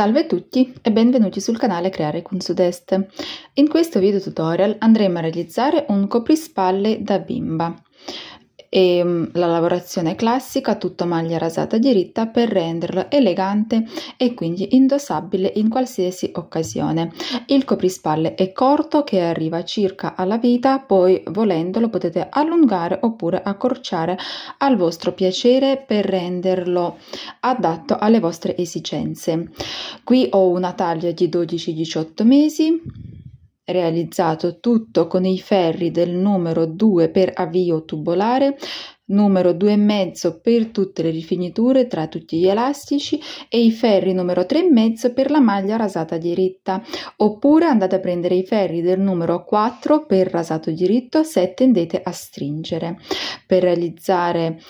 Salve a tutti e benvenuti sul canale Creare con sud In questo video tutorial andremo a realizzare un coprispalle da bimba e mm, la lavorazione classica tutto maglia rasata diritta per renderlo elegante e quindi indossabile in qualsiasi occasione. Il coprispalle è corto che arriva circa alla vita, poi volendolo potete allungare oppure accorciare al vostro piacere per renderlo adatto alle vostre esigenze. Qui ho una taglia di 12-18 mesi realizzato tutto con i ferri del numero 2 per avvio tubolare, numero 2 e mezzo per tutte le rifiniture tra tutti gli elastici e i ferri numero 3 e mezzo per la maglia rasata diritta. Oppure andate a prendere i ferri del numero 4 per rasato diritto se tendete a stringere. Per realizzare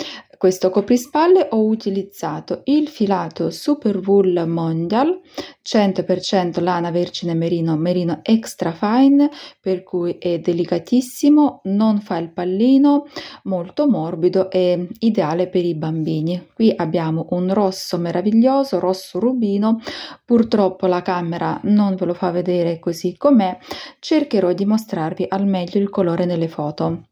questo coprispalle ho utilizzato il filato Super Wool Mondial 100% lana vergine merino, merino extra fine, per cui è delicatissimo, non fa il pallino, molto morbido e ideale per i bambini. Qui abbiamo un rosso meraviglioso, rosso rubino, purtroppo la camera non ve lo fa vedere così com'è, cercherò di mostrarvi al meglio il colore nelle foto.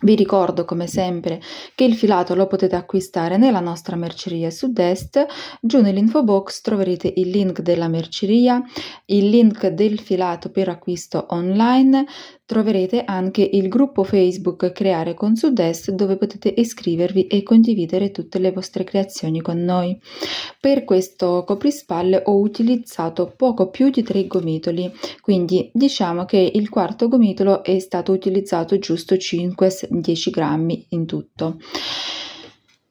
Vi ricordo come sempre che il filato lo potete acquistare nella nostra merceria sud-est, giù nell'info box troverete il link della merceria, il link del filato per acquisto online, Troverete anche il gruppo Facebook Creare con Sud-Est dove potete iscrivervi e condividere tutte le vostre creazioni con noi. Per questo coprispalle ho utilizzato poco più di tre gomitoli, quindi diciamo che il quarto gomitolo è stato utilizzato giusto 5-10 grammi in tutto.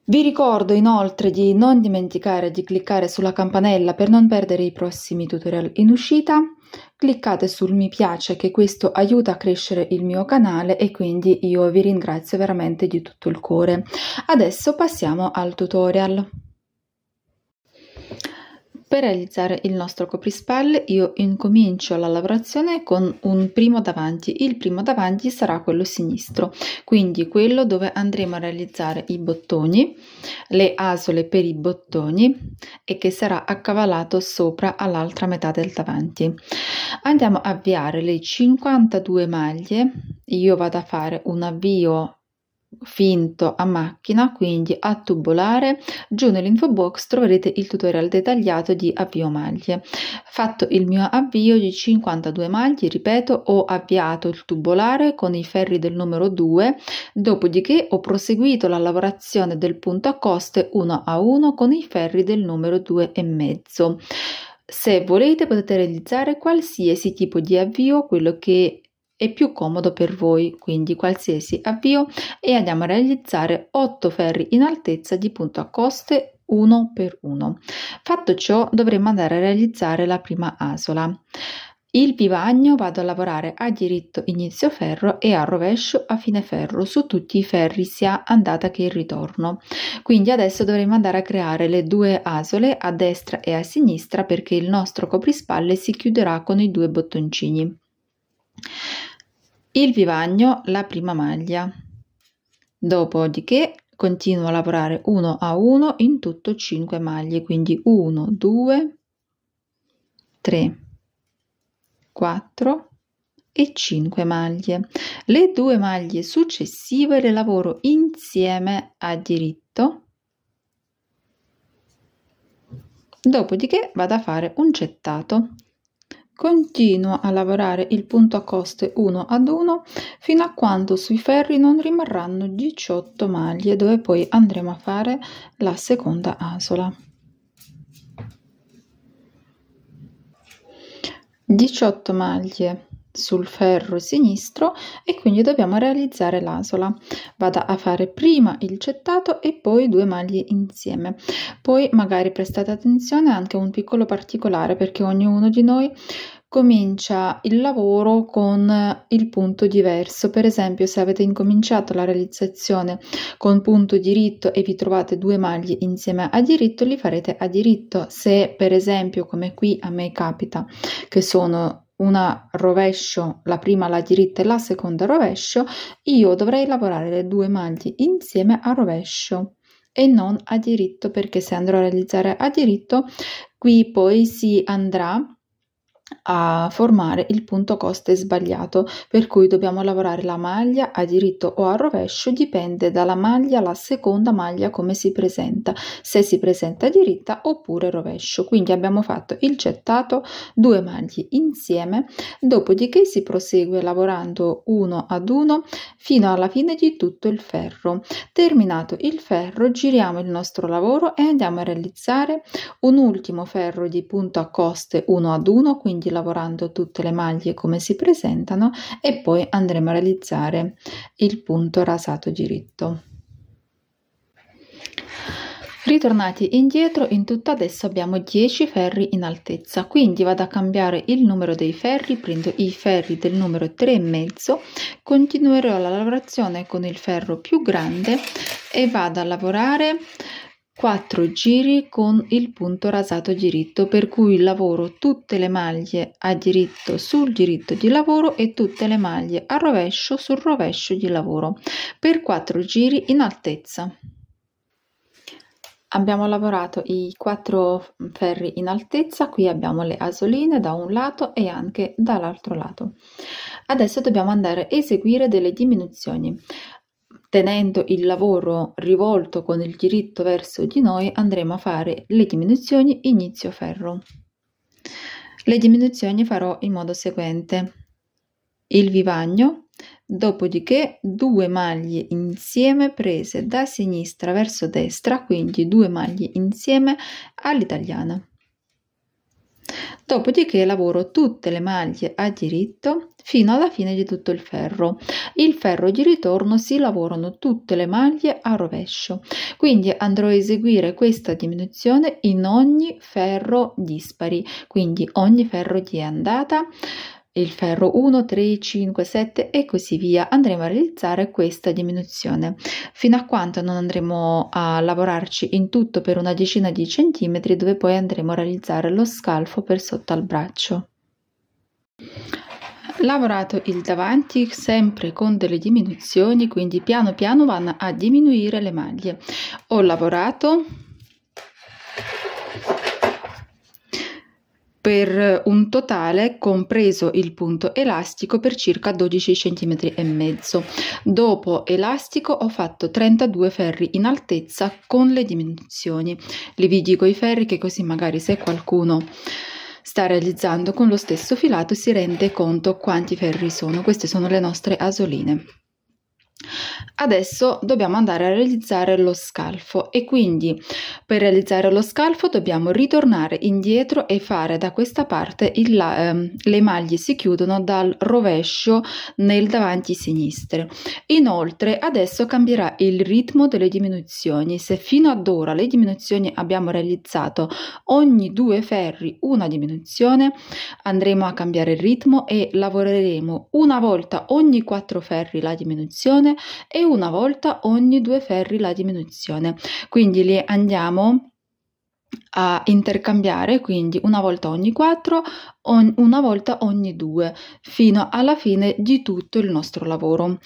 Vi ricordo inoltre di non dimenticare di cliccare sulla campanella per non perdere i prossimi tutorial in uscita cliccate sul mi piace che questo aiuta a crescere il mio canale e quindi io vi ringrazio veramente di tutto il cuore. Adesso passiamo al tutorial. Per realizzare il nostro coprispalle io incomincio la lavorazione con un primo davanti, il primo davanti sarà quello sinistro, quindi quello dove andremo a realizzare i bottoni, le asole per i bottoni e che sarà accavalato sopra all'altra metà del davanti. Andiamo a avviare le 52 maglie, io vado a fare un avvio finto a macchina, quindi a tubolare, giù nell'info box troverete il tutorial dettagliato di avvio maglie. Fatto il mio avvio di 52 maglie, ripeto, ho avviato il tubolare con i ferri del numero 2, dopodiché ho proseguito la lavorazione del punto a coste 1 a 1 con i ferri del numero 2 e mezzo. Se volete potete realizzare qualsiasi tipo di avvio, quello che è più comodo per voi, quindi qualsiasi avvio e andiamo a realizzare 8 ferri in altezza di punto a coste uno per uno. Fatto ciò dovremo andare a realizzare la prima asola. Il vivagno vado a lavorare a diritto inizio ferro e a rovescio a fine ferro su tutti i ferri sia andata che il ritorno. Quindi adesso dovremo andare a creare le due asole a destra e a sinistra perché il nostro coprispalle si chiuderà con i due bottoncini il vivagno la prima maglia. Dopodiché continuo a lavorare uno a uno in tutto 5 maglie, quindi 1, 2, 3, 4 e 5 maglie. Le due maglie successive le lavoro insieme a diritto. Dopodiché vado a fare un gettato. Continua a lavorare il punto a coste uno ad uno fino a quando sui ferri non rimarranno 18 maglie dove poi andremo a fare la seconda asola. 18 maglie sul ferro sinistro e quindi dobbiamo realizzare l'asola. Vado a fare prima il gettato e poi due maglie insieme. Poi magari prestate attenzione anche un piccolo particolare perché ognuno di noi comincia il lavoro con il punto diverso. Per esempio, se avete incominciato la realizzazione con punto diritto e vi trovate due maglie insieme a diritto, li farete a diritto. Se per esempio, come qui a me capita, che sono una rovescio, la prima la diritta e la seconda rovescio, io dovrei lavorare le due maglie insieme a rovescio e non a diritto perché se andrò a realizzare a diritto qui poi si andrà a formare il punto coste sbagliato, per cui dobbiamo lavorare la maglia a diritto o a rovescio, dipende dalla maglia, la seconda maglia come si presenta, se si presenta diritta oppure rovescio. Quindi abbiamo fatto il gettato, due maglie insieme, dopodiché si prosegue lavorando uno ad uno fino alla fine di tutto il ferro. Terminato il ferro, giriamo il nostro lavoro e andiamo a realizzare un ultimo ferro di punto a coste uno ad uno, quindi quindi lavorando tutte le maglie come si presentano e poi andremo a realizzare il punto rasato diritto ritornati indietro in tutto adesso abbiamo 10 ferri in altezza quindi vado a cambiare il numero dei ferri prendo i ferri del numero 3 e mezzo continuerò la lavorazione con il ferro più grande e vado a lavorare 4 giri con il punto rasato diritto per cui lavoro tutte le maglie a diritto sul diritto di lavoro e tutte le maglie a rovescio sul rovescio di lavoro per 4 giri in altezza abbiamo lavorato i 4 ferri in altezza qui abbiamo le asoline da un lato e anche dall'altro lato adesso dobbiamo andare a eseguire delle diminuzioni tenendo il lavoro rivolto con il diritto verso di noi andremo a fare le diminuzioni inizio ferro. Le diminuzioni farò in modo seguente. Il vivagno, dopodiché due maglie insieme prese da sinistra verso destra, quindi due maglie insieme all'italiana. Dopodiché lavoro tutte le maglie a diritto fino alla fine di tutto il ferro. Il ferro di ritorno si lavorano tutte le maglie a rovescio. Quindi andrò a eseguire questa diminuzione in ogni ferro dispari, quindi ogni ferro di andata il ferro 1, 3, 5, 7 e così via andremo a realizzare questa diminuzione fino a quando non andremo a lavorarci in tutto per una decina di centimetri dove poi andremo a realizzare lo scalfo per sotto al braccio lavorato il davanti sempre con delle diminuzioni quindi piano piano vanno a diminuire le maglie ho lavorato per eh, un totale compreso il punto elastico per circa 12 cm e mezzo. Dopo elastico ho fatto 32 ferri in altezza con le dimensioni. Le vi dico i ferri che così magari se qualcuno sta realizzando con lo stesso filato si rende conto quanti ferri sono. Queste sono le nostre asoline. Adesso dobbiamo andare a realizzare lo scalfo e quindi per realizzare lo scalfo dobbiamo ritornare indietro e fare da questa parte il, eh, le maglie si chiudono dal rovescio nel davanti sinistro. Inoltre adesso cambierà il ritmo delle diminuzioni. Se fino ad ora le diminuzioni abbiamo realizzato ogni due ferri una diminuzione, andremo a cambiare il ritmo e lavoreremo una volta ogni quattro ferri la diminuzione diminuzione e una volta ogni due ferri la diminuzione. Quindi li andiamo a intercambiare, quindi una volta ogni 4, on- una volta ogni 2, fino alla fine di tutto il nostro lavoro.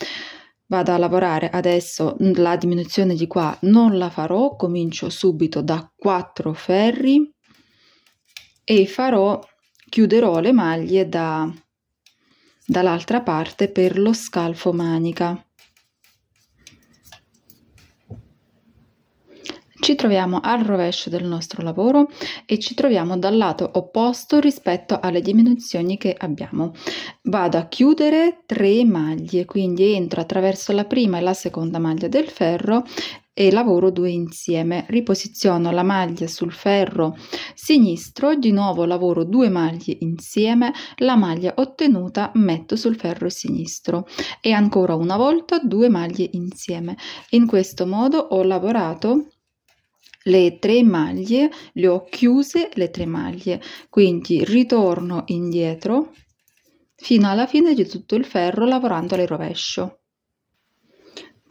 Vado a lavorare adesso la diminuzione di qua non la farò, comincio subito da 4 ferri e farò chiuderò le maglie da, dall'altra parte per lo scalfo manica. ci troviamo al rovescio del nostro lavoro e ci troviamo dal lato opposto rispetto alle diminuzioni che abbiamo. Vado a chiudere tre maglie, quindi entro attraverso la prima e la seconda maglia del ferro e lavoro due insieme. Riposiziono la maglia sul ferro sinistro, di nuovo lavoro due maglie insieme, la maglia ottenuta metto sul ferro sinistro e ancora una volta due maglie insieme. In questo modo ho lavorato le tre maglie le ho chiuse le tre maglie quindi ritorno indietro fino alla fine di tutto il ferro lavorando al rovescio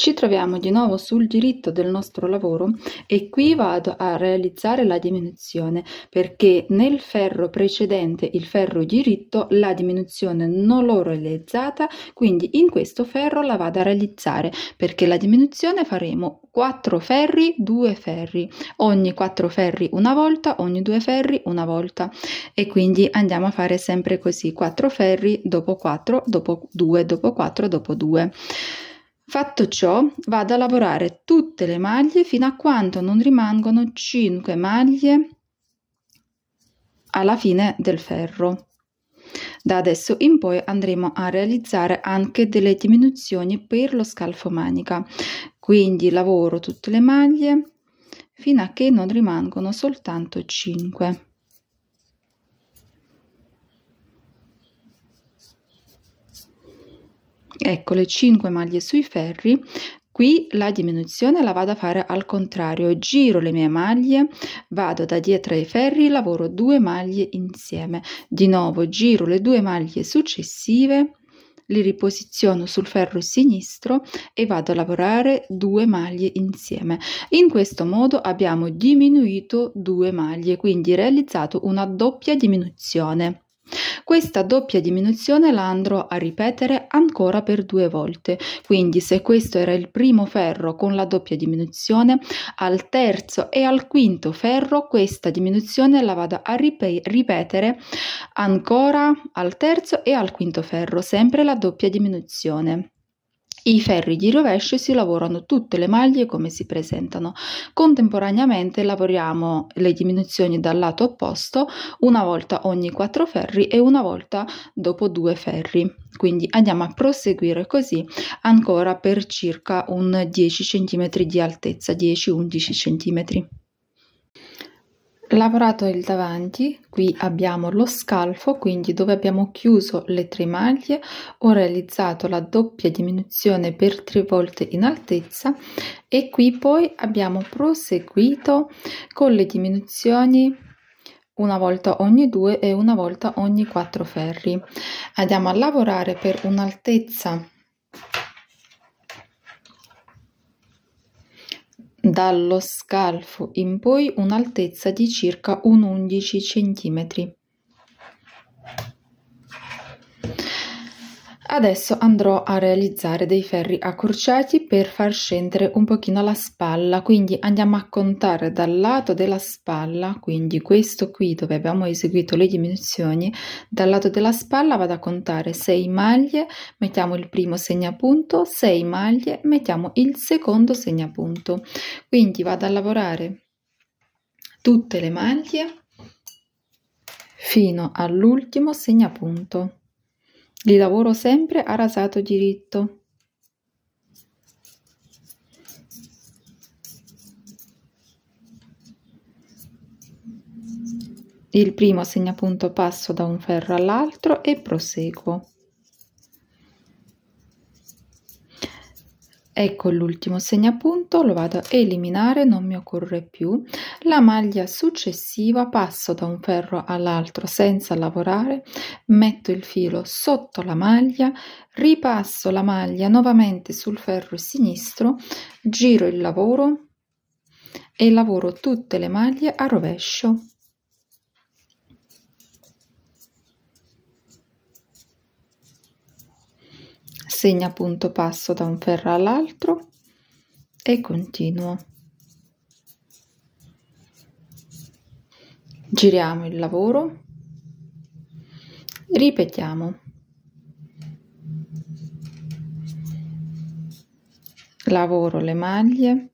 ci troviamo di nuovo sul diritto del nostro lavoro e qui vado a realizzare la diminuzione perché nel ferro precedente, il ferro diritto, la diminuzione non l'ho realizzata, quindi in questo ferro la vado a realizzare perché la diminuzione faremo 4 ferri, 2 ferri, ogni 4 ferri una volta, ogni 2 ferri una volta e quindi andiamo a fare sempre così 4 ferri dopo 4, dopo 2, dopo 4, dopo 2. Fatto ciò, vado a lavorare tutte le maglie fino a quando non rimangono 5 maglie alla fine del ferro. Da adesso in poi andremo a realizzare anche delle diminuzioni per lo scalfo manica, quindi lavoro tutte le maglie fino a che non rimangono soltanto 5. Ecco le 5 maglie sui ferri, Qui la diminuzione la vado a fare al contrario, giro le mie maglie, vado da dietro ai ferri, lavoro due maglie insieme, di nuovo giro le due maglie successive, li riposiziono sul ferro sinistro e vado a lavorare due maglie insieme. In questo modo abbiamo diminuito due maglie, quindi realizzato una doppia diminuzione. Questa doppia diminuzione la andrò a ripetere ancora per due volte, quindi se questo era il primo ferro con la doppia diminuzione, al terzo e al quinto ferro questa diminuzione la vado a ripetere ancora al terzo e al quinto ferro, sempre la doppia diminuzione. I ferri di rovescio si lavorano tutte le maglie come si presentano. Contemporaneamente lavoriamo le diminuzioni dal lato opposto una volta ogni 4 ferri e una volta dopo 2 ferri. Quindi andiamo a proseguire così ancora per circa un 10 cm di altezza, 10-11 cm lavorato il davanti qui abbiamo lo scalfo quindi dove abbiamo chiuso le tre maglie ho realizzato la doppia diminuzione per tre volte in altezza e qui poi abbiamo proseguito con le diminuzioni una volta ogni due e una volta ogni quattro ferri andiamo a lavorare per un'altezza dallo scalfo in poi un'altezza di circa un 11 cm. Adesso andrò a realizzare dei ferri accorciati per far scendere un pochino la spalla, quindi andiamo a contare dal lato della spalla, quindi questo qui dove abbiamo eseguito le dimensioni, dal lato della spalla vado a contare 6 maglie, mettiamo il primo segnapunto, 6 maglie, mettiamo il secondo segnapunto. Quindi vado a lavorare tutte le maglie fino all'ultimo segnapunto. Di lavoro sempre a rasato diritto. Il primo segnapunto passo da un ferro all'altro e proseguo. ecco l'ultimo segnapunto lo vado a eliminare non mi occorre più la maglia successiva passo da un ferro all'altro senza lavorare metto il filo sotto la maglia ripasso la maglia nuovamente sul ferro sinistro giro il lavoro e lavoro tutte le maglie a rovescio segna punto passo da un ferro all'altro e continuo giriamo il lavoro ripetiamo lavoro le maglie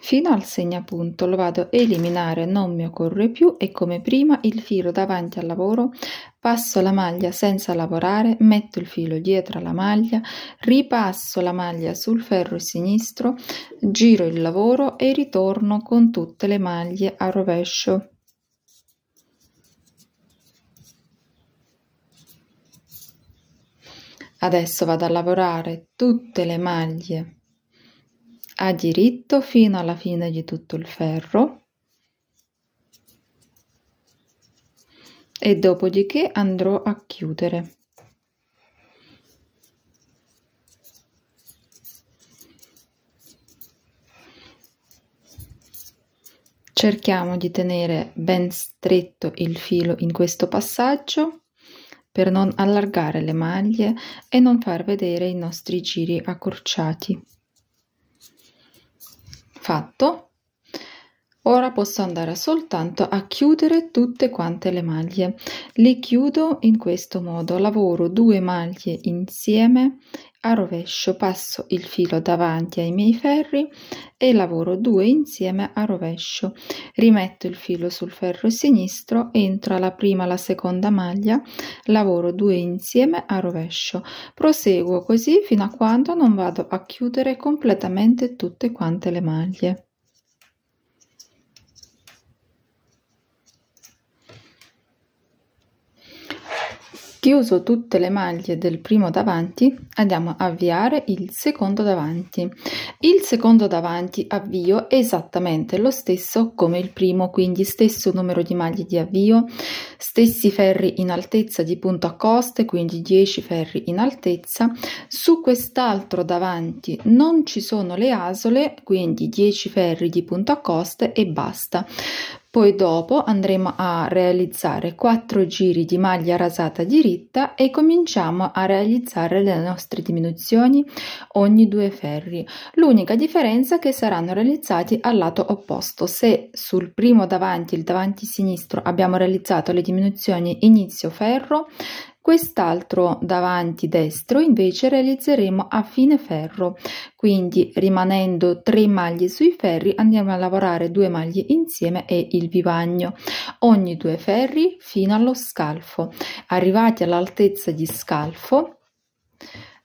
fino al segnapunto lo vado a eliminare non mi occorre più e come prima il filo davanti al lavoro passo la maglia senza lavorare, metto il filo dietro alla maglia, ripasso la maglia sul ferro sinistro, giro il lavoro e ritorno con tutte le maglie a rovescio. Adesso vado a lavorare tutte le maglie a diritto fino alla fine di tutto il ferro e dopodiché andrò a chiudere cerchiamo di tenere ben stretto il filo in questo passaggio per non allargare le maglie e non far vedere i nostri giri accorciati fatto ora posso andare soltanto a chiudere tutte quante le maglie le chiudo in questo modo lavoro due maglie insieme a rovescio passo il filo davanti ai miei ferri e lavoro due insieme a rovescio rimetto il filo sul ferro sinistro entro alla prima la seconda maglia lavoro due insieme a rovescio proseguo così fino a quando non vado a chiudere completamente tutte quante le maglie Chiuso tutte le maglie del primo davanti, andiamo a avviare il secondo davanti. Il secondo davanti avvio è esattamente lo stesso come il primo, quindi stesso numero di maglie di avvio, stessi ferri in altezza di punto a coste, quindi 10 ferri in altezza. Su quest'altro davanti non ci sono le asole, quindi 10 ferri di punto a coste e basta. Poi dopo andremo a realizzare 4 giri di maglia rasata diritta e cominciamo a realizzare le nostre diminuzioni ogni due ferri. L'unica differenza è che saranno realizzati al lato opposto. Se sul primo davanti, il davanti sinistro, abbiamo realizzato le diminuzioni inizio ferro, quest'altro davanti destro invece realizzeremo a fine ferro quindi rimanendo 3 maglie sui ferri andiamo a lavorare 2 maglie insieme e il vivagno ogni due ferri fino allo scalfo arrivati all'altezza di scalfo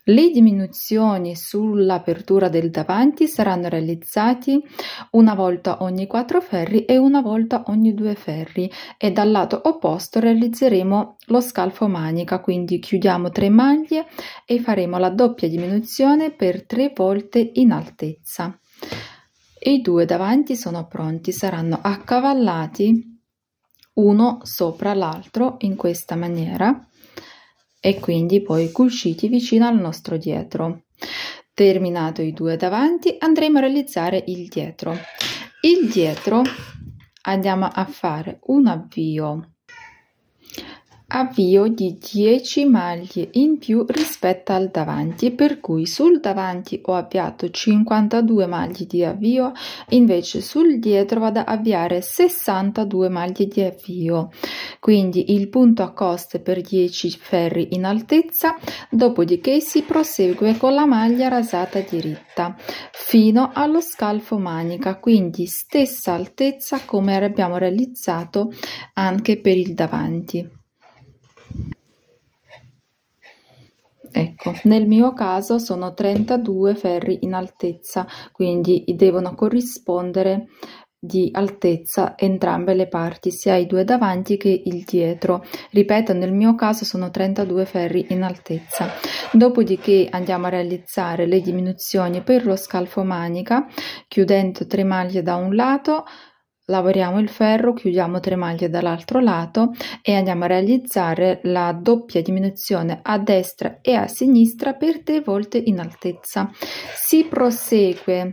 le diminuzioni sull'apertura del davanti saranno realizzati una volta ogni 4 ferri e una volta ogni 2 ferri e dal lato opposto realizzeremo lo scalfo manica, quindi chiudiamo 3 maglie e faremo la doppia diminuzione per 3 volte in altezza. I due davanti sono pronti, saranno accavallati uno sopra l'altro in questa maniera e quindi poi cuciti vicino al nostro dietro. Terminato i due davanti andremo a realizzare il dietro. Il dietro andiamo a fare un avvio avvio di 10 maglie in più rispetto al davanti per cui sul davanti ho avviato 52 maglie di avvio invece sul dietro vado ad avviare 62 maglie di avvio quindi il punto a coste per 10 ferri in altezza dopodiché si prosegue con la maglia rasata diritta fino allo scalfo manica quindi stessa altezza come abbiamo realizzato anche per il davanti Ecco, nel mio caso sono 32 ferri in altezza, quindi devono corrispondere di altezza entrambe le parti, sia i due davanti che il dietro. Ripeto, nel mio caso sono 32 ferri in altezza. Dopodiché andiamo a realizzare le diminuzioni per lo scalfo manica, chiudendo tre maglie da un lato, lavoriamo il ferro, chiudiamo tre maglie dall'altro lato e andiamo a realizzare la doppia diminuzione a destra e a sinistra per tre volte in altezza. Si prosegue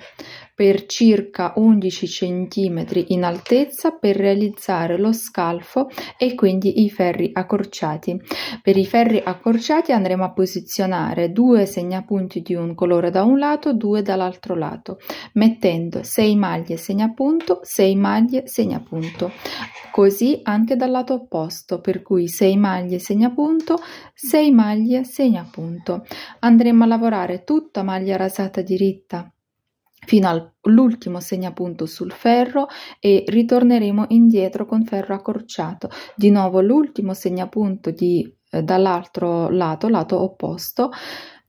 per circa 11 centimetri in altezza per realizzare lo scalfo e quindi i ferri accorciati. Per i ferri accorciati andremo a posizionare due segnapunti di un colore da un lato, due dall'altro lato, mettendo 6 maglie segnapunto, 6 maglie segnapunto. Così anche dal lato opposto, per cui 6 maglie segnapunto, 6 maglie segnapunto. Andremo a lavorare tutta maglia rasata diritta fino all'ultimo segnapunto sul ferro e ritorneremo indietro con ferro accorciato. Di nuovo l'ultimo segnapunto di, eh, dall'altro lato, lato opposto,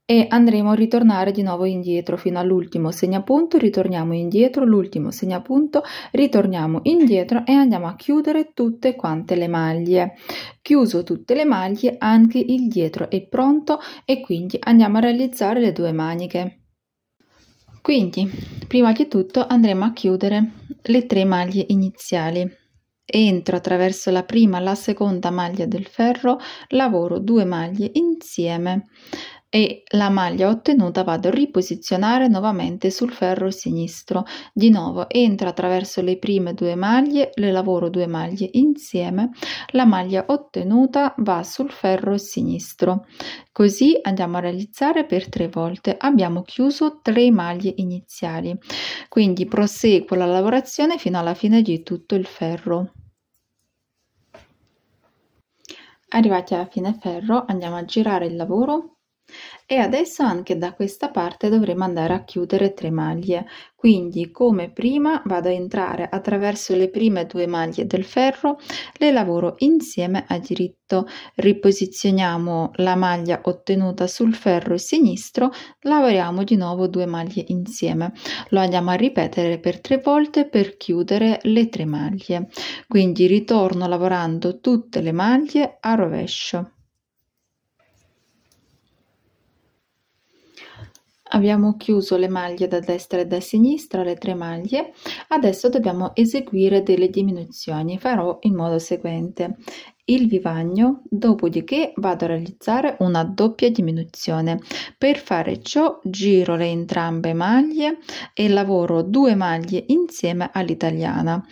e andremo a ritornare di nuovo indietro fino all'ultimo segnapunto, ritorniamo indietro, l'ultimo segnapunto, ritorniamo indietro e andiamo a chiudere tutte quante le maglie. Chiuso tutte le maglie, anche il dietro è pronto e quindi andiamo a realizzare le due maniche. Quindi, prima di tutto andremo a chiudere le tre maglie iniziali. Entro attraverso la prima e la seconda maglia del ferro, lavoro due maglie insieme e la maglia ottenuta vado a riposizionare nuovamente sul ferro sinistro. Di nuovo entro attraverso le prime due maglie, le lavoro due maglie insieme, la maglia ottenuta va sul ferro sinistro. Così andiamo a realizzare per tre volte. Abbiamo chiuso tre maglie iniziali, quindi proseguo la lavorazione fino alla fine di tutto il ferro. Arrivati alla fine ferro andiamo a girare il lavoro e adesso anche da questa parte dovremo andare a chiudere tre maglie quindi come prima vado a entrare attraverso le prime due maglie del ferro le lavoro insieme a diritto riposizioniamo la maglia ottenuta sul ferro sinistro lavoriamo di nuovo due maglie insieme lo andiamo a ripetere per tre volte per chiudere le tre maglie quindi ritorno lavorando tutte le maglie a rovescio abbiamo chiuso le maglie da destra e da sinistra le tre maglie adesso dobbiamo eseguire delle diminuzioni farò in modo seguente il vivagno dopodiché vado a realizzare una doppia diminuzione per fare ciò giro le entrambe maglie e lavoro due maglie insieme all'italiana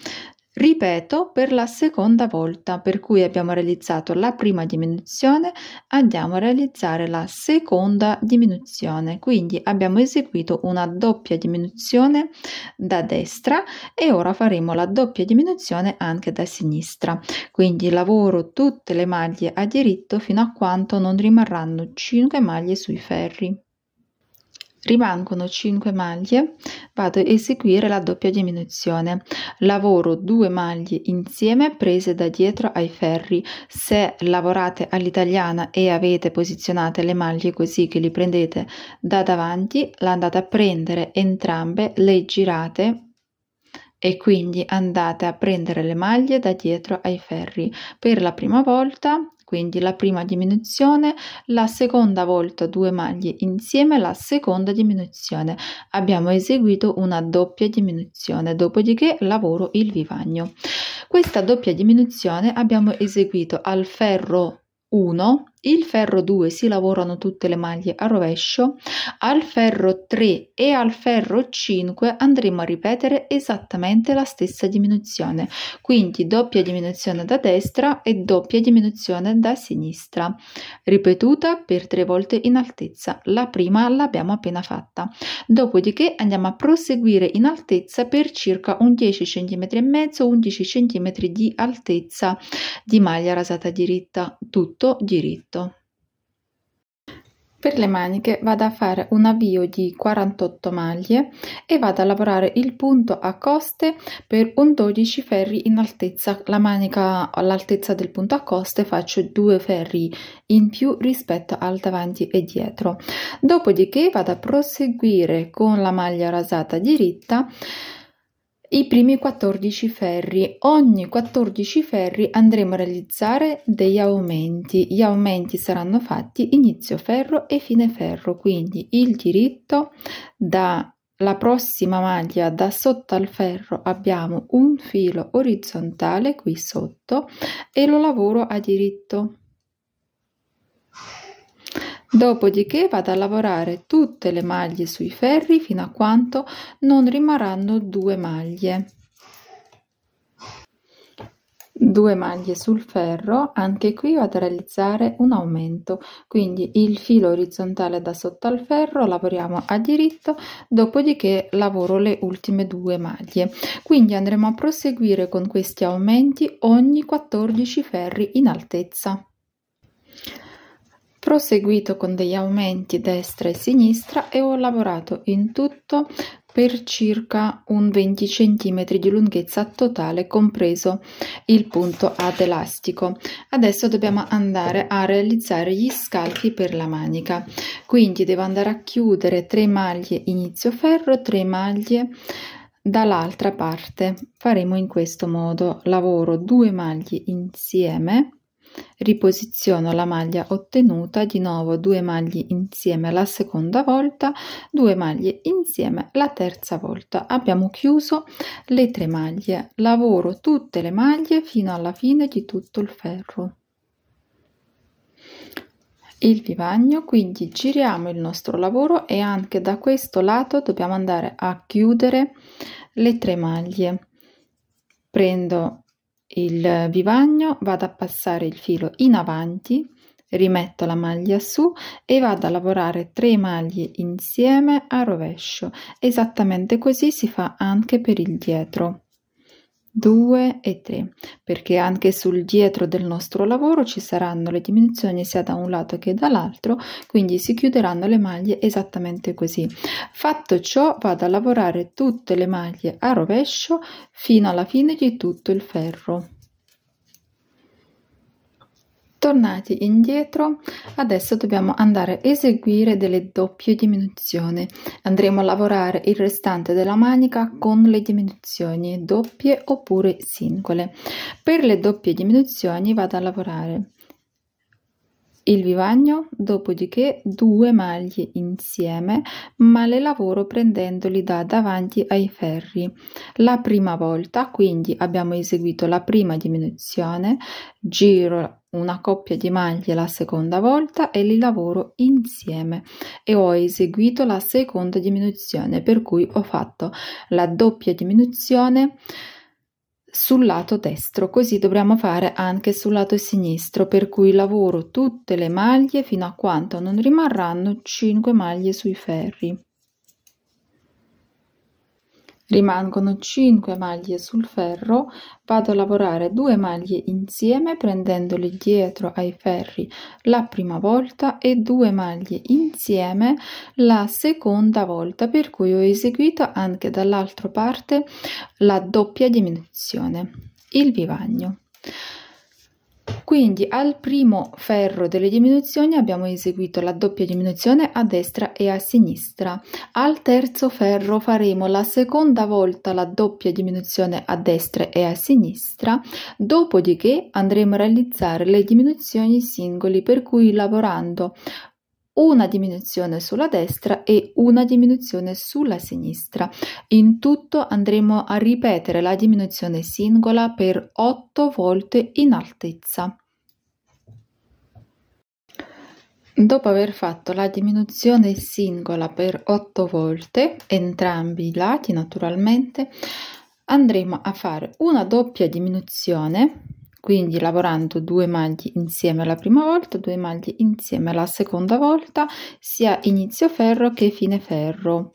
Ripeto per la seconda volta, per cui abbiamo realizzato la prima diminuzione, andiamo a realizzare la seconda diminuzione, quindi abbiamo eseguito una doppia diminuzione da destra e ora faremo la doppia diminuzione anche da sinistra. Quindi lavoro tutte le maglie a diritto fino a quanto non rimarranno 5 maglie sui ferri rimangono 5 maglie vado a eseguire la doppia diminuzione lavoro due maglie insieme prese da dietro ai ferri se lavorate all'italiana e avete posizionate le maglie così che li prendete da davanti la andate a prendere entrambe le girate e quindi andate a prendere le maglie da dietro ai ferri per la prima volta quindi la prima diminuzione, la seconda volta due maglie insieme, la seconda diminuzione. Abbiamo eseguito una doppia diminuzione, dopodiché lavoro il vivagno. Questa doppia diminuzione abbiamo eseguito al ferro 1 il ferro 2 si lavorano tutte le maglie a rovescio, al ferro 3 e al ferro 5 andremo a ripetere esattamente la stessa diminuzione, quindi doppia diminuzione da destra e doppia diminuzione da sinistra, ripetuta per tre volte in altezza, la prima l'abbiamo appena fatta, dopodiché andiamo a proseguire in altezza per circa un 10 cm e mezzo, 11 cm di altezza di maglia rasata diritta, tutto diritto scritto. Per le maniche vado a fare un avvio di 48 maglie e vado a lavorare il punto a coste per un 12 ferri in altezza. La manica all'altezza del punto a coste faccio due ferri in più rispetto al davanti e dietro. Dopodiché vado a proseguire con la maglia rasata diritta i primi 14 ferri. Ogni 14 ferri andremo a realizzare degli aumenti. Gli aumenti saranno fatti inizio ferro e fine ferro, quindi il diritto da la prossima maglia da sotto al ferro abbiamo un filo orizzontale qui sotto e lo lavoro a diritto Dopodiché vado a lavorare tutte le maglie sui ferri fino a quanto non rimarranno due maglie. Due maglie sul ferro, anche qui vado a realizzare un aumento, quindi il filo orizzontale da sotto al ferro, lavoriamo a diritto, dopodiché lavoro le ultime due maglie. Quindi andremo a proseguire con questi aumenti ogni 14 ferri in altezza proseguito con degli aumenti destra e sinistra e ho lavorato in tutto per circa un 20 cm di lunghezza totale compreso il punto ad elastico. Adesso dobbiamo andare a realizzare gli scalchi per la manica. Quindi devo andare a chiudere 3 maglie inizio ferro, 3 maglie dall'altra parte. Faremo in questo modo lavoro due maglie insieme riposiziono la maglia ottenuta di nuovo due maglie insieme la seconda volta due maglie insieme la terza volta abbiamo chiuso le tre maglie lavoro tutte le maglie fino alla fine di tutto il ferro il vivagno quindi giriamo il nostro lavoro e anche da questo lato dobbiamo andare a chiudere le tre maglie prendo il vivagno, vado a passare il filo in avanti, rimetto la maglia su e vado a lavorare tre maglie insieme a rovescio. Esattamente così si fa anche per il dietro. 2 e 3 perché anche sul dietro del nostro lavoro ci saranno le diminuzioni sia da un lato che dall'altro quindi si chiuderanno le maglie esattamente così fatto ciò vado a lavorare tutte le maglie a rovescio fino alla fine di tutto il ferro tornati indietro adesso dobbiamo andare a eseguire delle doppie diminuzioni andremo a lavorare il restante della manica con le diminuzioni doppie oppure singole per le doppie diminuzioni vado a lavorare il vivagno, dopodiché due maglie insieme, ma le lavoro prendendoli da davanti ai ferri. La prima volta, quindi abbiamo eseguito la prima diminuzione, giro una coppia di maglie la seconda volta e li lavoro insieme e ho eseguito la seconda diminuzione per cui ho fatto la doppia diminuzione sul lato destro, così dobbiamo fare anche sul lato sinistro, per cui lavoro tutte le maglie fino a quanto non rimarranno 5 maglie sui ferri. Rimangono 5 maglie sul ferro, vado a lavorare due maglie insieme prendendoli dietro ai ferri la prima volta e due maglie insieme la seconda volta, per cui ho eseguito anche dall'altra parte la doppia diminuzione. Il vivagno. Quindi al primo ferro delle diminuzioni abbiamo eseguito la doppia diminuzione a destra e a sinistra. Al terzo ferro faremo la seconda volta la doppia diminuzione a destra e a sinistra, dopodiché andremo a realizzare le diminuzioni singole per cui lavorando una diminuzione sulla destra e una diminuzione sulla sinistra. In tutto andremo a ripetere la diminuzione singola per 8 volte in altezza. Dopo aver fatto la diminuzione singola per 8 volte, entrambi i lati naturalmente, andremo a fare una doppia diminuzione quindi lavorando due maglie insieme la prima volta, due maglie insieme la seconda volta, sia inizio ferro che fine ferro.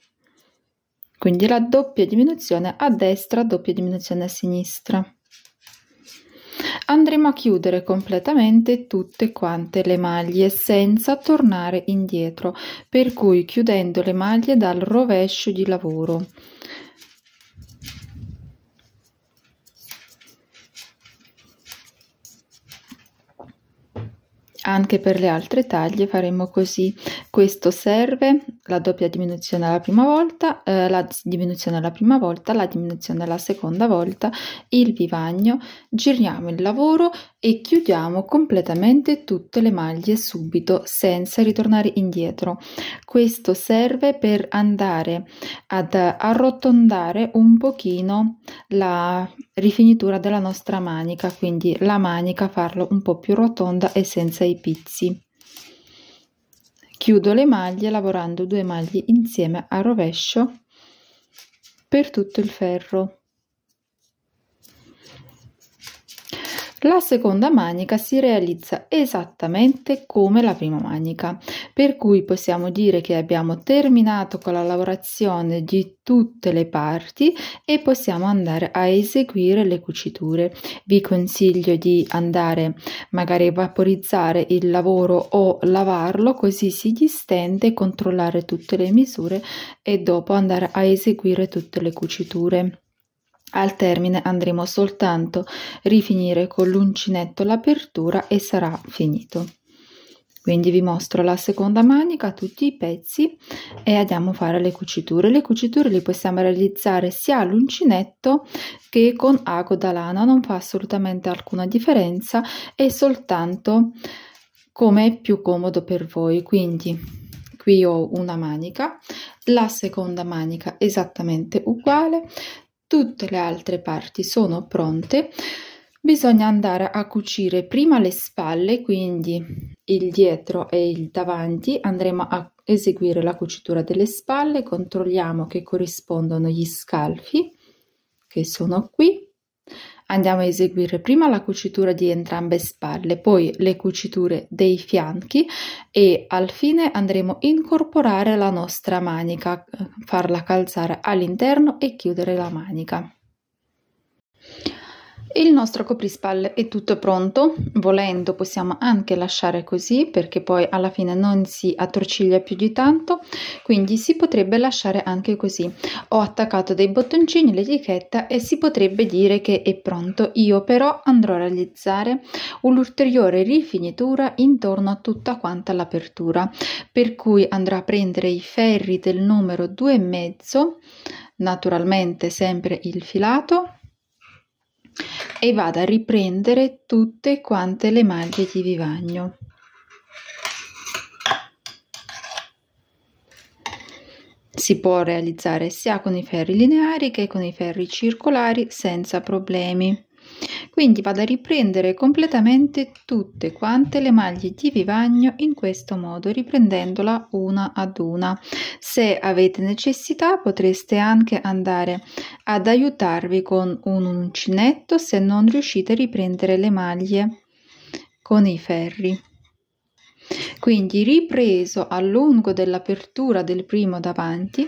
Quindi la doppia diminuzione a destra, doppia diminuzione a sinistra. Andremo a chiudere completamente tutte quante le maglie senza tornare indietro, per cui chiudendo le maglie dal rovescio di lavoro. anche per le altre taglie faremo così questo serve la doppia diminuzione la prima volta eh, la diminuzione la prima volta la diminuzione la seconda volta il vivagno giriamo il lavoro e chiudiamo completamente tutte le maglie subito senza ritornare indietro. Questo serve per andare ad arrotondare un pochino la rifinitura della nostra manica, quindi la manica farlo un po' più rotonda e senza i pizzi. Chiudo le maglie lavorando due maglie insieme a rovescio per tutto il ferro. La seconda manica si realizza esattamente come la prima manica, per cui possiamo dire che abbiamo terminato con la lavorazione di tutte le parti e possiamo andare a eseguire le cuciture. Vi consiglio di andare magari a vaporizzare il lavoro o lavarlo così si distende, controllare tutte le misure e dopo andare a eseguire tutte le cuciture. Al termine andremo soltanto a rifinire con l'uncinetto l'apertura e sarà finito. Quindi vi mostro la seconda manica, tutti i pezzi e andiamo a fare le cuciture. Le cuciture le possiamo realizzare sia all'uncinetto che con ago da lana, non fa assolutamente alcuna differenza, è soltanto come è più comodo per voi. Quindi qui ho una manica la seconda manica esattamente uguale tutte le altre parti sono pronte bisogna andare a cucire prima le spalle quindi il dietro e il davanti andremo a eseguire la cucitura delle spalle controlliamo che corrispondono gli scalfi che sono qui Andiamo a eseguire prima la cucitura di entrambe spalle, poi le cuciture dei fianchi e al fine andremo a incorporare la nostra manica, farla calzare all'interno e chiudere la manica. Il nostro coprispalle è tutto pronto, volendo possiamo anche lasciare così perché poi alla fine non si attorciglia più di tanto, quindi si potrebbe lasciare anche così. Ho attaccato dei bottoncini l'etichetta e si potrebbe dire che è pronto, io però andrò a realizzare un'ulteriore rifinitura intorno a tutta quanta l'apertura, per cui andrò a prendere i ferri del numero 2,5, naturalmente sempre il filato, e vado a riprendere tutte quante le maglie di vivagno. Si può realizzare sia con i ferri lineari che con i ferri circolari senza problemi. Quindi vado a riprendere completamente tutte quante le maglie di vivagno in questo modo, riprendendola una ad una. Se avete necessità potreste anche andare ad aiutarvi con un uncinetto se non riuscite a riprendere le maglie con i ferri. Quindi ripreso a lungo dell'apertura del primo davanti,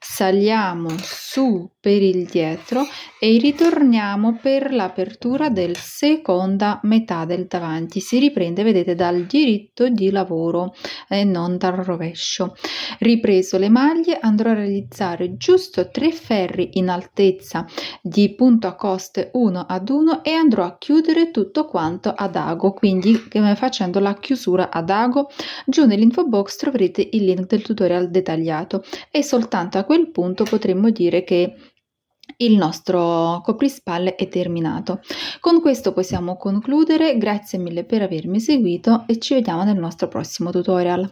saliamo su per il dietro e ritorniamo per l'apertura del seconda metà del davanti. Si riprende, vedete, dal diritto di lavoro e non dal rovescio. Ripreso le maglie andrò a realizzare giusto tre ferri in altezza di punto a coste uno ad uno e andrò a chiudere tutto quanto ad ago, quindi eh, facendo la chiusura ad ago lago, giù nell'info box troverete il link del tutorial dettagliato e soltanto a quel punto potremmo dire che il nostro coprispalle è terminato. Con questo possiamo concludere, grazie mille per avermi seguito e ci vediamo nel nostro prossimo tutorial.